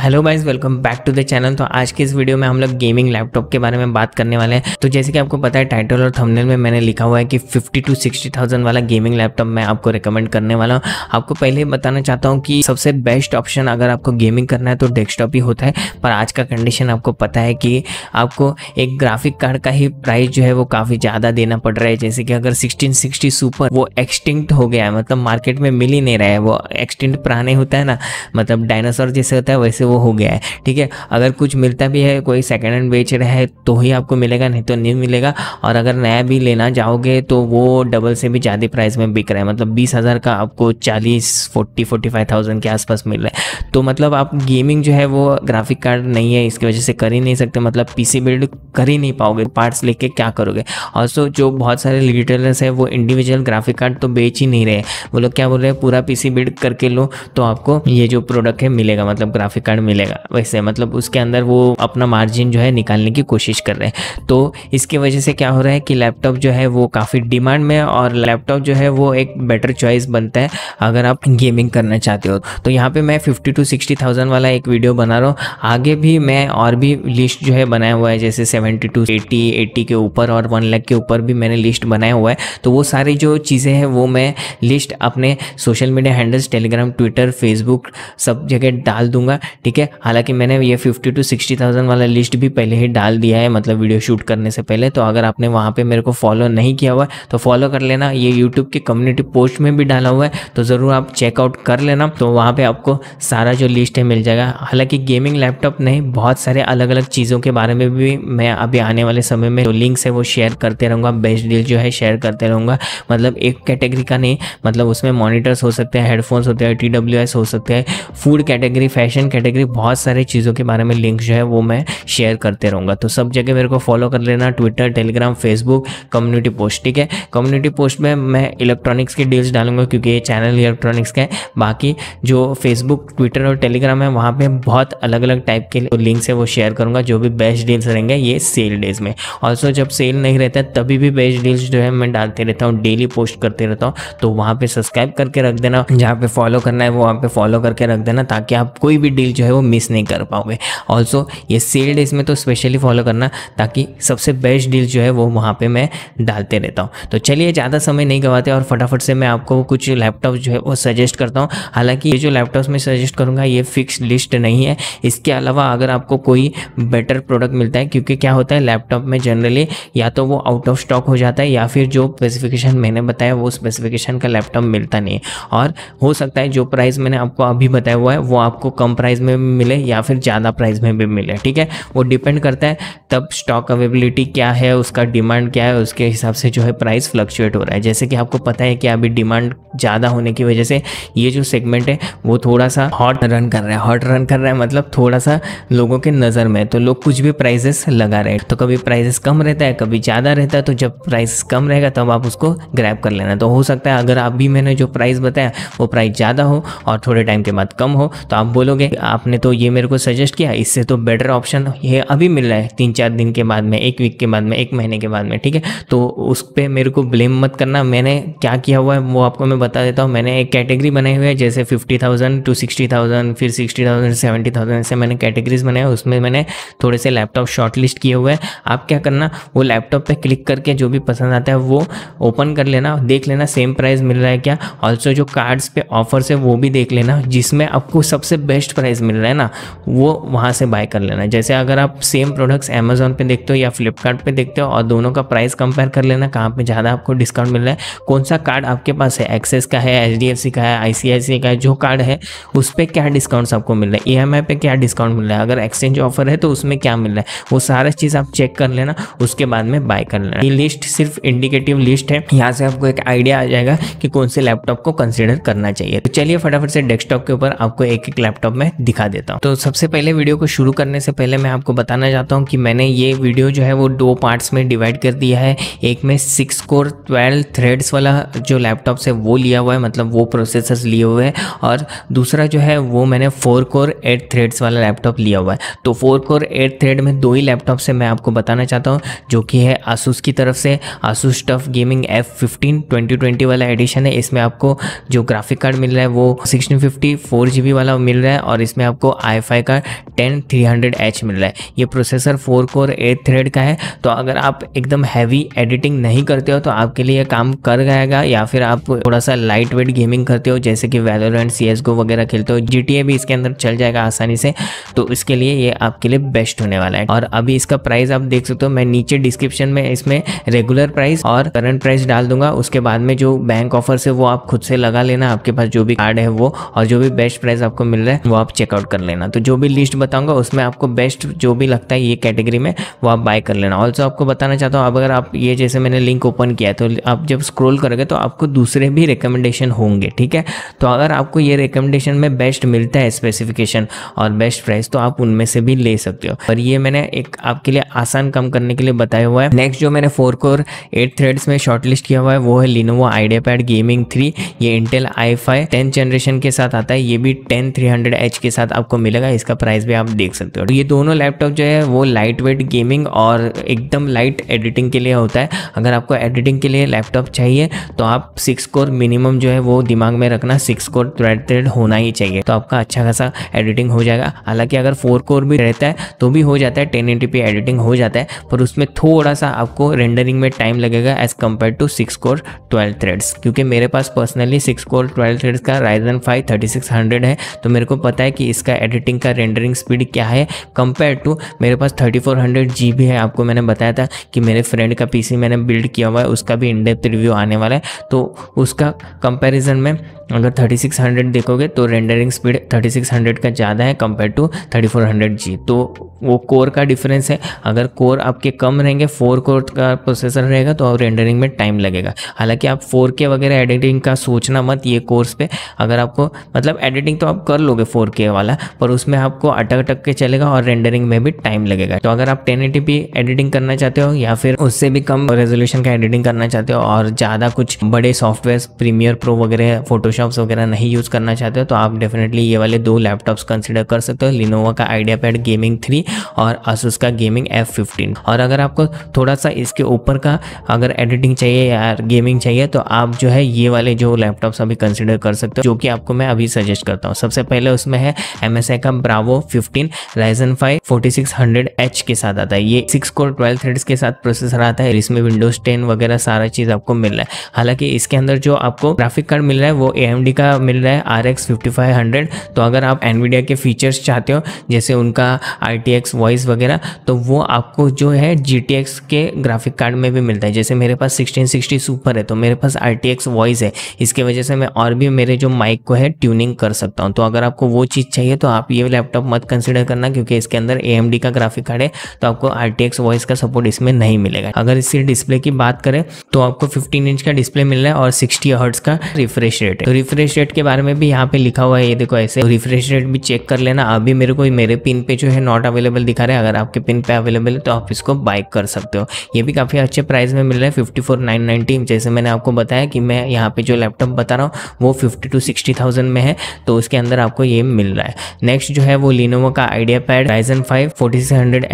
hello guys welcome back to the channel तो आज के इस वीडियो में हम लोग गेमिंग लैपटॉप के बारे में बात करने वाले हैं तो जैसे कि आपको पता है टाइटल और थंबनेल में मैंने लिखा हुआ है कि 50 टू 60,000 वाला गेमिंग लैपटॉप मैं आपको रिकमेंड करने वाला हूँ आपको पहले ही बताना चाहता हूँ कि सबसे बेस्ट ऑप्शन अगर आपको गेमिंग करना है तो डेस्कटॉप ही होता है पर आज का कंडीशन आपको पता है कि आपको एक ग्राफिक कार्ड का ही प्राइस जो है वो काफ़ी ज़्यादा देना पड़ रहा है जैसे कि अगर सिक्सटीन सुपर वो एक्सटिंक्ट हो गया है मतलब मार्केट में मिल ही नहीं रहा है वो एक्सटिंक्ट पुराने होता है ना मतलब डायनासोर जैसे होता है वैसे वो हो गया है ठीक है अगर कुछ मिलता भी है कोई सेकेंड हैंड बेच रहा है तो ही आपको मिलेगा नहीं तो नहीं मिलेगा और अगर नया भी लेना चाहोगे तो वो डबल से भी ज़्यादा प्राइस में बिक रहा है मतलब बीस हज़ार का आपको चालीस फोर्टी फोर्टी फाइव थाउजेंड के आसपास मिल रहा है तो मतलब आप गेमिंग जो है वो ग्राफिक कार्ड नहीं है इसकी वजह से कर ही नहीं सकते मतलब सी बिल्ड कर ही नहीं पाओगे पार्ट्स लेके क्या करोगे और सो जो बहुत सारे रिटेलर्स है वो इंडिविजुअल ग्राफिक कार्ड तो बेच ही नहीं रहे वो लोग क्या बोल रहे हैं पूरा सी बिल्ड करके लो तो आपको ये जो प्रोडक्ट है मिलेगा मतलब ग्राफिक कार्ड रिटर्न मिलेगा वैसे मतलब उसके अंदर वो अपना मार्जिन जो है निकालने की कोशिश कर रहे हैं तो इसकी वजह से क्या हो रहा है कि लैपटॉप जो है वो काफ़ी डिमांड में है और लैपटॉप जो है वो एक बेटर चॉइस बनता है अगर आप गेमिंग करना चाहते हो तो यहाँ पर मैं फिफ्टी टू सिक्सटी थाउजेंड वाला एक वीडियो बना रहा हूँ आगे भी मैं और भी लिस्ट जो है बनाया हुआ है जैसे सेवेंटी टू एटी एट्टी के ऊपर और वन लैख के ऊपर भी मैंने लिस्ट बनाया हुआ है तो वो सारी जो चीज़ें हैं वो मैं लिस्ट अपने social media handles Telegram Twitter Facebook सब जगह डाल दूंगा ठीक ठीक है हालांकि मैंने ये फिफ्टी टू सिक्सटी थाउजेंड वाला लिस्ट भी पहले ही डाल दिया है मतलब वीडियो शूट करने से पहले तो अगर आपने वहाँ पर मेरे को फॉलो नहीं किया हुआ तो फॉलो कर लेना ये यूट्यूब के कम्युनिटी पोस्ट में भी डाला हुआ है तो ज़रूर आप चेकआउट कर लेना तो वहाँ पर आपको सारा जो लिस्ट है मिल जाएगा हालांकि गेमिंग लैपटॉप नहीं बहुत सारे अलग अलग चीज़ों के बारे में भी मैं अभी आने वाले समय में जो लिंक्स है वो शेयर करते रहूँगा बेस्ट डील जो है शेयर करते रहूँगा मतलब एक कैटेगरी का नहीं मतलब उसमें मॉनिटर्स हो सकते हैं हेडफोन्स होते हैं टी हो सकते हैं फूड कैटेगरी फैशन कैटेगरी भी बहुत सारी चीज़ों के बारे में लिंक जो है वो मैं शेयर करते रहूँगा तो सब जगह मेरे को फॉलो कर लेना Twitter Telegram Facebook community post ठीक है कम्युनिटी पोस्ट में मैं इलेक्ट्रॉनिक्स की डील्स डालूंगा क्योंकि ये चैनल इलेक्ट्रॉनिक्स का है बाकी जो फेसबुक ट्विटर और टेलीग्राम है वहाँ पर बहुत अलग अलग टाइप के लिंक्स है वो शेयर करूँगा जो भी बेस्ट डील्स रहेंगे ये सेल डेज में ऑल्सो जब सेल नहीं रहता तभी भी बेस्ट डील्स जो है मैं डालते रहता हूँ डेली पोस्ट करते रहता हूँ तो वहाँ पर सब्सक्राइब करके रख देना जहाँ पर फॉलो करना है वो वहाँ पर फॉलो करके रख देना ताकि आप कोई भी डील जो है है वो मिस नहीं कर पाओगे ऑल्सो ये सेल डेज में तो स्पेशली फॉलो करना ताकि सबसे बेस्ट डील जो है वो वहाँ पर मैं डालते रहता हूँ तो चलिए ज़्यादा समय नहीं गवाते और फटाफट से मैं आपको कुछ लैपटॉप जो है वो सजेस्ट करता हूँ हालांकि ये जो लैपटॉप्स मैं सजेस्ट करूँगा ये फिक्स लिस्ट नहीं है इसके अलावा अगर आपको कोई बेटर प्रोडक्ट मिलता है क्योंकि क्या होता है लैपटॉप में जनरली या तो वो आउट ऑफ स्टॉक हो जाता है या फिर जो स्पेसिफिकेशन मैंने बताया वो स्पेसिफिकेशन का लैपटॉप मिलता नहीं है और हो सकता है जो प्राइस मैंने आपको अभी बताया हुआ है वो आपको कम प्राइस में में मिले या फिर ज़्यादा प्राइस में भी मिले ठीक है वो डिपेंड करता है तब स्टॉक अवेबिलिटी क्या है उसका डिमांड क्या है उसके हिसाब से जो है प्राइस फ्लक्चुएट हो रहा है जैसे कि आपको पता है कि अभी डिमांड ज़्यादा होने की वजह से ये जो सेगमेंट है वो थोड़ा सा हॉट रन कर रहा है हॉट रन कर रहा है मतलब थोड़ा सा लोगों के नज़र में तो लोग कुछ भी प्राइजेस लगा रहे हैं तो कभी प्राइजेस कम रहता है कभी ज़्यादा रहता है तो जब प्राइस कम रहेगा तब आप उसको ग्रैप कर लेना तो हो सकता है अगर आप भी मैंने जो प्राइस बताया वो प्राइस ज़्यादा हो और थोड़े टाइम के बाद कम हो तो आप बोलोगे आपने आपने तो ये मेरे को सजेस्ट किया इससे तो बेटर ऑप्शन ये अभी मिल रहा है तीन चार दिन के बाद में एक वीक के बाद में एक महीने के बाद में ठीक है तो उस पर मेरे को ब्लेम मत करना मैंने क्या किया हुआ है वो आपको मैं बता देता हूँ मैंने एक कैटेगरी बनाई हुई है जैसे fifty thousand to sixty thousand फिर सिक्सटी थाउजेंड सेवेंटी थाउजेंड ऐसे मैंने कैटेगरीज बनाए उसमें मैंने थोड़े से लैपटॉप शॉर्ट लिस्ट किए हुए हैं आप क्या करना वो लैपटॉप पर क्लिक करके जो भी पसंद आता है वो ओपन कर लेना देख लेना सेम प्राइस मिल रहा है क्या ऑल्सो जो कार्ड्स पे ऑफर्स है वो भी देख लेना जिसमें आपको सबसे बेस्ट प्राइस मिल रहा है ना वो वहाँ से बाय कर लेना जैसे अगर आप सेम प्रोडक्ट्स अमेजोन पे देखते हो या फ्लिपकार्ट देखते हो और दोनों का प्राइस कंपेयर कर लेना कहाँ पे ज़्यादा आपको डिस्काउंट मिल रहा है कौन सा कार्ड आपके पास है एक्सेस का है एच का है आई का है जो कार्ड है उस पर क्या डिस्काउंट्स आपको मिल रहा है ई e पे क्या डिस्काउंट मिल रहा है अगर एक्सचेंज ऑफर है तो उसमें क्या मिल रहा है वो सारा चीज़ आप चेक कर लेना उसके बाद में बाय कर लेना ये लिस्ट सिर्फ इंडिकेटिव लिस्ट है यहाँ से आपको एक आइडिया आ जाएगा कि कौन से लैपटॉप को कंसिडर करना चाहिए तो चलिए फटाफट से डेस्कटॉप के ऊपर आपको एक एक लैपटॉप में दिखा दिखा देता हूँ तो सबसे पहले वीडियो को शुरू करने से पहले मैं आपको बताना चाहता हूँ कि मैंने ये वीडियो जो है वो दो पार्ट्स में डिवाइड कर दिया है एक में सिक्स कोर ट्वेल्व थ्रेड्स वाला जो लैपटॉप से वो लिया हुआ है मतलब वो प्रोसेसर्स लिए हुए हैं और दूसरा जो है वो मैंने फोर कोर एट थ्रेड्स वाला लैपटॉप लिया हुआ है तो फोर कोर एट थ्रेड में दो ही लैपटॉप से मैं आपको बताना चाहता हूँ जो कि है आसूस की तरफ से Asus TUF gaming F fifteen twenty twenty वाला एडिशन है इसमें आपको जो ग्राफिक कार्ड मिल रहा है वो sixteen fifty four G B वाला मिल रहा है और इसमें आपको आई फाई का टेन थ्री हंड्रेड एच मिल रहा है ये processor four core eight thread का है तो अगर आप एकदम हैवी एडिटिंग नहीं करते हो तो आपके लिए काम कर जाएगा या फिर आप थोड़ा सा लाइट वेट गेमिंग करते हो जैसे कि वेलोरेंट सी एस गो वगैरह खेलते हो जी टी ए भी इसके अंदर चल जाएगा आसानी से तो इसके लिए ये आपके लिए बेस्ट होने वाला है और अभी इसका प्राइस आप देख सकते हो मैं नीचे डिस्क्रिप्शन में इसमें रेगुलर प्राइस और करंट प्राइस डाल दूंगा उसके बाद में जो बैंक ऑफर से वो आप खुद से लगा लेना आपके पास जो भी कार्ड है वो और जो भी बेस्ट प्राइस आपको मिल रहा है वो आप चेकआउट आउट कर लेना तो जो भी लिस्ट बताऊंगा उसमें आपको बेस्ट जो भी लगता है ये कैटेगरी में वो आप बाय कर लेना ऑल्सो आपको बताना चाहता हूँ अब अगर आप ये जैसे मैंने लिंक ओपन किया तो आप जब स्क्रोल करोगे तो आपको दूसरे भी रिकमेंडेशन होंगे ठीक है तो अगर आपको ये रिकमेंडेशन में बेस्ट मिलता है स्पेसिफिकेशन और बेस्ट प्राइस तो आप उनमें से भी ले सकते हो और ये मैंने एक आपके लिए आसान कम करने के लिए बताया हुआ है नेक्स्ट जो मैंने फोर कोर एट थ्रेड्स में शॉर्टलिस्ट किया हुआ है वो है Lenovo IdeaPad gaming three ये Intel i five tenth generation के साथ आता है ये भी टेन थ्री हंड्रेड एच के साथ साथ आपको मिलेगा इसका प्राइस भी आप देख सकते हो तो ये दोनों लैपटॉप जो है वो लाइट वेट गेमिंग और एकदम लाइट एडिटिंग के लिए होता है अगर आपको एडिटिंग के लिए लैपटॉप चाहिए तो आप सिक्स कोर मिनिमम जो है वो दिमाग में रखना सिक्स कोर थ्रेड थ्रेड होना ही चाहिए तो आपका अच्छा खासा एडिटिंग हो जाएगा हालांकि अगर फोर कोर भी रहता है तो भी हो जाता है टेन एडिटिंग हो जाता है पर उसमें थोड़ा सा आपको रेंडरिंग में टाइम लगेगा as compared to six core twelve threads क्योंकि मेरे पास personally six core twelve threads का Ryzen five thirty six hundred है तो मेरे को पता है कि इस इसका एडिटिंग का रेंडरिंग स्पीड क्या है कंपेयर टू मेरे पास thirty four hundred G B है आपको मैंने बताया था कि मेरे फ्रेंड का पी सी मैंने बिल्ड किया हुआ है उसका भी इनडेप्थ रिव्यू आने वाला है तो उसका कंपेरिजन में अगर 3600 देखोगे तो रेंडरिंग स्पीड 3600 का ज़्यादा है कंपेयर टू 3400G तो वो कोर का डिफरेंस है अगर कोर आपके कम रहेंगे फोर कोर का प्रोसेसर रहेगा तो रेंडरिंग में टाइम लगेगा हालांकि आप फोर के वगैरह एडिटिंग का सोचना मत ये कोर्स पे अगर आपको मतलब एडिटिंग तो आप कर लोगे फोर के वाला वाला पर उसमें आपको अटक अटक के चलेगा और रेंडरिंग में भी टाइम लगेगा तो अगर आप टेन एडिटिंग करना चाहते हो या फिर उससे भी कम रेजोल्यूशन का एडिटिंग करना चाहते हो और ज़्यादा कुछ बड़े सॉफ्टवेयर प्रीमियर प्रो वगैरह फोटोशॉप्स वगैरह नहीं यूज़ करना चाहते हो तो आप डेफिनेटली ये वाले दो लैपटॉप्स कंसिडर कर सकते हो लिनोवा का आइडिया पैड गेमिंग थ्री और असूस का गेमिंग एफ फिफ्टीन और अगर आपको थोड़ा सा इसके ऊपर का अगर एडिटिंग चाहिए या गेमिंग चाहिए तो आप जो है ये वाले जो लैपटॉप्स अभी कंसिडर कर सकते हो जो कि आपको मैं अभी सजेस्ट करता हूँ सबसे पहले उसमें है एम एस का Bravo fifteen Ryzen five forty six hundred H के साथ आता है ये सिक्स कोर ट्वेल्व थ्रेड्स के साथ प्रोसेसर आता है इसमें विंडोज टेन वगैरह सारा चीज़ आपको मिल रहा है हालांकि इसके अंदर जो आपको ग्राफिक कार्ड मिल रहा है वो ए का मिल रहा है R X fifty five hundred तो अगर आप एनवीडिया के फीचर्स चाहते हो जैसे उनका आर टी एक्स वॉइस वगैरह तो वो आपको जो है जी टी एक्स के ग्राफिक कार्ड में भी मिलता है जैसे मेरे पास सिक्सटीन सिक्सटी सुपर है तो मेरे पास आर टी एक्स वॉइस है इसके वजह से मैं और भी मेरे जो माइक को है ट्यूनिंग कर सकता हूँ तो अगर आपको वो चीज़ चाहिए चाहिए तो आप ये लैपटॉप मत कंसिडर करना क्योंकि इसके अंदर ए का ग्राफिक कार्ड है तो आपको आर वॉइस का सपोर्ट इसमें नहीं मिलेगा अगर इसी डिस्प्ले की बात करें तो आपको फिफ्टीन इंच का डिस्प्ले मिल रहा है और सिक्सटी हर्ट्स का रिफ्रेश रेट है तो रिफ्रेश रेट के बारे में भी यहाँ पे लिखा हुआ है ये देखो ऐसे रिफ्रेश तो रेट भी चेक कर लेना अभी मेरे को मेरे पिन पे जो है नॉट अवेलेबल दिखा रहा है अगर आपके पिन पे अवेलेबल है तो आप इसको बाइक कर सकते हो ये भी काफ़ी अच्छे प्राइस में मिल रहा है फिफ्टी फोर नाइन नाइनटी जैसे मैंने आपको बताया कि मैं यहाँ पे जो लैपटॉप बता रहा हूँ वो फिफ्टी टू सिक्सटी थाउजेंड में है तो उसके अंदर आपको ये मिल रहा है नेक्स्ट जो है वो लिनोवो का IdeaPad Ryzen five forty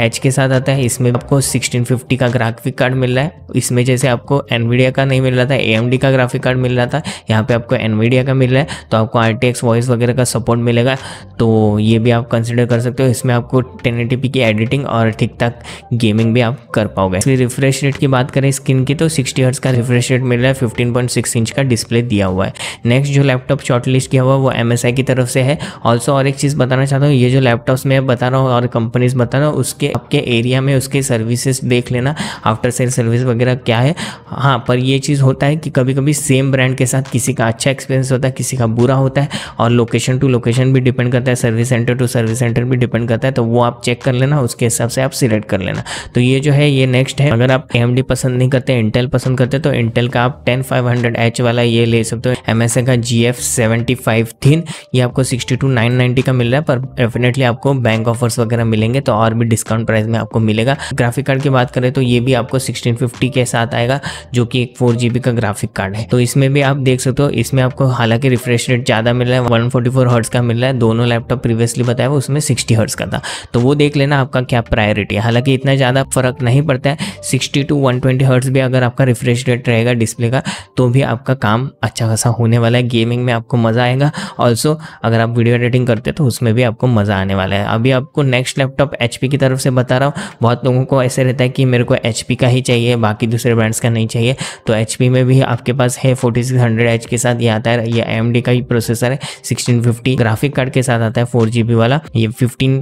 H के साथ आता है इसमें आपको सिक्सटीन का ग्राफिक कार्ड मिल रहा है इसमें जैसे आपको एनवीडिया का नहीं मिल रहा था ए का ग्राफिक कार्ड मिल रहा था यहाँ पे आपको एनवीडिया का मिल रहा है तो आपको आर वॉइस वगैरह का सपोर्ट मिलेगा तो ये भी आप कंसिडर कर सकते हो इसमें आपको टेन की एडिटिंग और ठीक ठाक गेमिंग भी आप कर पाओगे इसकी रिफ्रेश रेट की बात करें स्क्रीन की तो सिक्सटी हर्ट्स का रिफ्रेश रेट मिल रहा है फिफ्टीन इंच का डिस्प्ले दिया हुआ है नेक्स्ट जो लैपटॉप शॉर्ट लिस्ट किया हुआ वो एम की तरफ से है ऑल्सो और और एक चीज़ बताना चाहता हूँ ये जो लैपटॉप्स मैं बता रहा हूँ और कंपनीज बता रहा हूँ उसके आपके एरिया में उसके सर्विसेज देख लेना आफ्टर सेल सर्विस वगैरह क्या है हाँ पर ये चीज़ होता है कि कभी कभी सेम ब्रांड के साथ किसी का अच्छा एक्सपीरियंस होता है किसी का बुरा होता है और लोकेशन टू लोकेशन भी डिपेंड करता है service centre to service centre भी डिपेंड करता है तो वो आप चेक कर लेना उसके हिसाब से आप सिलेक्ट कर लेना तो ये जो है ये नेक्स्ट है अगर आप एम पसंद नहीं करते इंटेल पसंद करते तो इंटेल का आप टेन फाइव वाला ये ले सकते हो एम का G F seventy five thin ये आपको सिक्सटी गारंटी का मिल रहा है पर डेफिनेटली आपको बैंक ऑफर्स वगैरह मिलेंगे तो और भी डिस्काउंट प्राइस में आपको मिलेगा ग्राफिक कार्ड की बात करें तो ये भी आपको सिक्सटीन फिफ्टी के साथ आएगा जो कि एक फोर का ग्राफिक कार्ड है तो इसमें भी आप देख सकते हो इसमें आपको हालांकि रिफ्रेश रेट ज़्यादा मिल रहा है वन फोर्टी फोर हर्ट्स का मिल रहा है दोनों लैपटॉप प्रीवियसली बताया वो उसमें सिक्सटी हर्ट्स का था तो वो देख लेना आपका क्या प्रायोरिटी है हालांकि इतना ज़्यादा फर्क नहीं पड़ता है sixty to one twenty hertz भी अगर आपका रिफ्रेश रेट रहेगा डिस्प्ले का तो भी आपका काम अच्छा खासा होने वाला है गेमिंग में आपको मज़ा आएगा ऑल्सो अगर आप वीडियो एडिटिंग करते सकते तो उसमें भी आपको मज़ा आने वाला है अभी आपको नेक्स्ट लैपटॉप एच की तरफ से बता रहा हूँ बहुत लोगों को ऐसे रहता है कि मेरे को एच का ही चाहिए बाकी दूसरे ब्रांड्स का नहीं चाहिए तो एच में भी आपके पास है फोर्टी सिक्स के साथ ये आता है ये एम का ही प्रोसेसर है सिक्सटीन ग्राफिक कार्ड के साथ आता है फोर वाला ये फिफ्टीन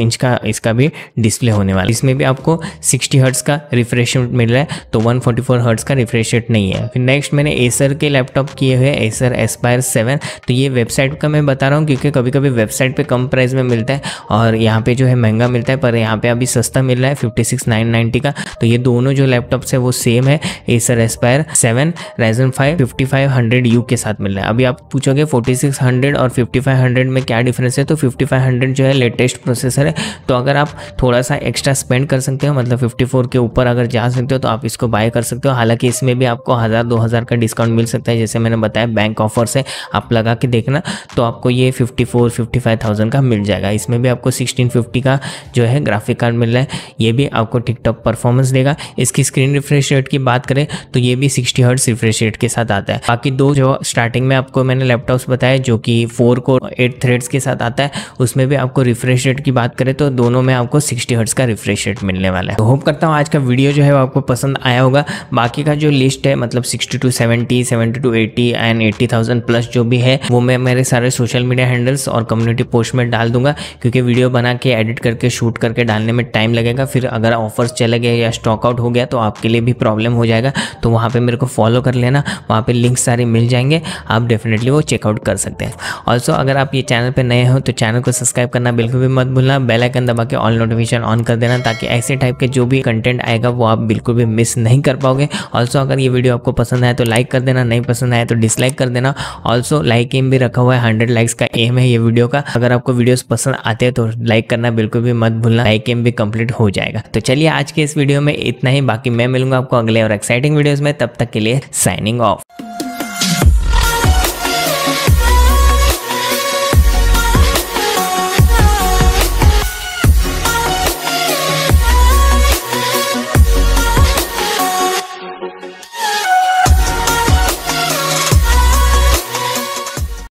इंच का इसका भी डिस्प्ले होने वाला इसमें भी आपको सिक्सटी हर्ट्स का रिफ्रेश मिल रहा है तो वन फोर्टी का रिफ्रेश नहीं है फिर नेक्स्ट मैंने एसर के लैपटॉप किए हुए एसर एस्पायर सेवन तो ये वेबसाइट का मैं बता रहा हूँ क्योंकि कभी कभी वेबसाइट पे कम प्राइस में मिलता है और यहाँ पे जो है महंगा मिलता है पर यहाँ पे अभी सस्ता मिल रहा है फिफ्टी सिक्स नाइन नाइन्टी का तो ये दोनों जो लैपटॉप्स है वो सेम है Acer Aspire seven Ryzen five fifty five hundred U के साथ मिल रहा है अभी आप पूछोगे फोर्टी सिक्स हंड्रेड और फिफ्टी फाइव हंड्रेड में क्या डिफरेंस है तो फिफ्टी फाइव हंड्रेड जो है लेटेस्ट प्रोसेसर है तो अगर आप थोड़ा सा एक्स्ट्रा स्पेंड कर सकते हो मतलब फिफ्टी फोर के ऊपर अगर जा सकते हो तो आप इसको बाय कर सकते हो हालांकि इसमें भी आपको हज़ार दो हज़ार का डिस्काउंट मिल सकता है जैसे मैंने बताया बैंक ऑफर से आप लगा के देखना तो आपको ये fifty four fifty five thousand का मिल जाएगा इसमें भी आपको सिक्सटीन फिफ्टी का जो है ग्राफिक कार्ड मिल रहा है ये भी आपको टिकटॉक परफॉर्मेंस देगा इसकी स्क्रीन रिफ्रेश रेट की बात करें तो ये भी सिक्सटी हर्ट्स रिफ्रेश रेट के साथ आता है बाकी दो जो स्टार्टिंग में आपको मैंने लैपटॉप्स बताए जो कि फोर को एट थ्रेड्स के साथ आता है उसमें भी आपको रिफ्रेश रेट की बात करें तो दोनों में आपको सिक्सटी हर्ट्स का रिफ्रेश रेट मिलने वाला है तो होप करता हूँ आज का वीडियो जो है आपको पसंद आया होगा बाकी का जो लिस्ट है मतलब sixty to seventy seventy to eighty and eighty thousand plus जो भी है वो मैं मेरे सारे सोशल मीडिया हैंडल्स और कमेंट कम्युनिटी पोस्ट में डाल दूंगा क्योंकि वीडियो बना के एडिट करके शूट करके डालने में टाइम लगेगा फिर अगर ऑफर्स चले गए या स्टॉक आउट हो गया तो आपके लिए भी प्रॉब्लम हो जाएगा तो वहाँ पर मेरे को फॉलो कर लेना वहाँ पर लिंक सारे मिल जाएंगे आप डेफिनेटली वो चेकआउट कर सकते हैं ऑल्सो अगर आप ये चैनल पर नए हो तो चैनल को सब्सक्राइब करना बिल्कुल भी मत भूलना बेलाइकन दबा के ऑल नोटिफिकेशन ऑन कर देना ताकि ऐसे टाइप के जो भी कंटेंट आएगा वो आप बिल्कुल भी मिस नहीं कर पाओगे ऑल्सो अगर ये वीडियो आपको पसंद आए तो लाइक कर देना नहीं पसंद आए तो डिसलाइक कर देना ऑल्सो लाइक एम भी रखा हुआ है हंड्रेड लाइक्स का एम है ये वीडियो का अगर आपको वीडियोस पसंद आते हैं तो लाइक करना बिल्कुल भी मत भूलना लाइक एम भी कंप्लीट हो जाएगा तो चलिए आज के इस वीडियो में इतना ही बाकी मैं मिलूंगा आपको अगले और एक्साइटिंग वीडियो में तब तक के लिए साइनिंग ऑफ